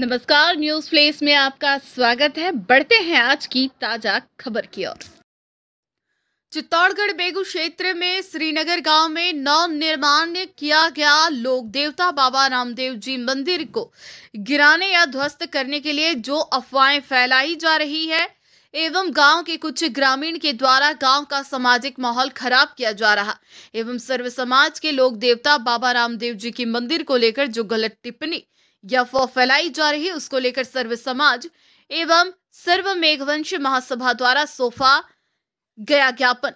नमस्कार news place में आपका स्वागत है बढ़ते हैं आज की ताजा खबर की ओर चित्तौड़गढ़ बेगू क्षेत्र में श्रीनगर गांव में नव निर्माण किया गया लोक देवता बाबा रामदेव जी मंदिर को गिराने या ध्वस्त करने के लिए जो अफवाहें फैलाई जा रही है एवं गांव के कुछ ग्रामीण के द्वारा गांव का सामाजिक माहौल खराब किया जा रहा एवं सर्व समाज के लोग देवता बाबा रामदेव जी के मंदिर को लेकर जो गलत टिप्पणी या फो फैलाई जा रही उसको लेकर सर्व समाज एवं सर्व मेघवंश महासभा द्वारा सोफा गया ज्ञापन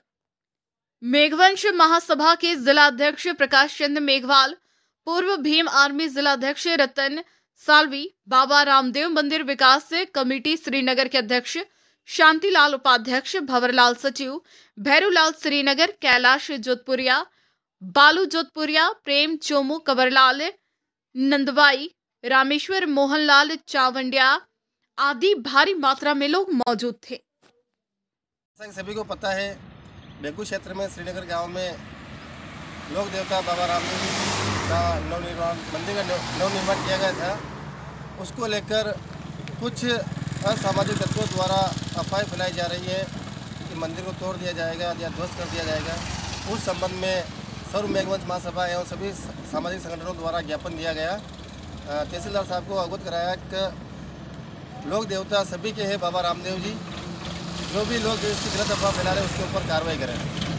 मेघवंश महासभा के जिलाध्यक्ष प्रकाश चंद मेघवाल पूर्व भीम आर्मी जिलाध्यक्ष रतन सालवी बाबा रामदेव मंदिर विकास कमेटी श्रीनगर के अध्यक्ष शांतिलाल उपाध्यक्ष भवरलाल सचिव भैरूलाल श्रीनगर कैलाश जोधपुरिया बालू जोधपुरिया प्रेम चोमू कंवरलाल नंदवाई रामेश्वर मोहनलाल चावंडिया आदि भारी मात्रा में लोग मौजूद थे सभी को पता है बेगू क्षेत्र में श्रीनगर गांव में लोक देवता बाबा रामदेव का नवनिर्माण मंदिर का नवनिर्माण किया गया था उसको लेकर कुछ असामाजिक तत्वों द्वारा अफवाहें फैलाई जा रही है कि मंदिर को तोड़ दिया जाएगा या ध्वस्त कर दिया जाएगा उस संबंध में सर्व मेघवंश महासभा एवं सभी सामाजिक संगठनों द्वारा ज्ञापन दिया गया तहसीलदार साहब को अवगत कराया कि लोक देवता सभी के हैं बाबा रामदेव जी जो भी लोग इसकी गलत अफवाह फैला रहे हैं उसके ऊपर कार्रवाई करें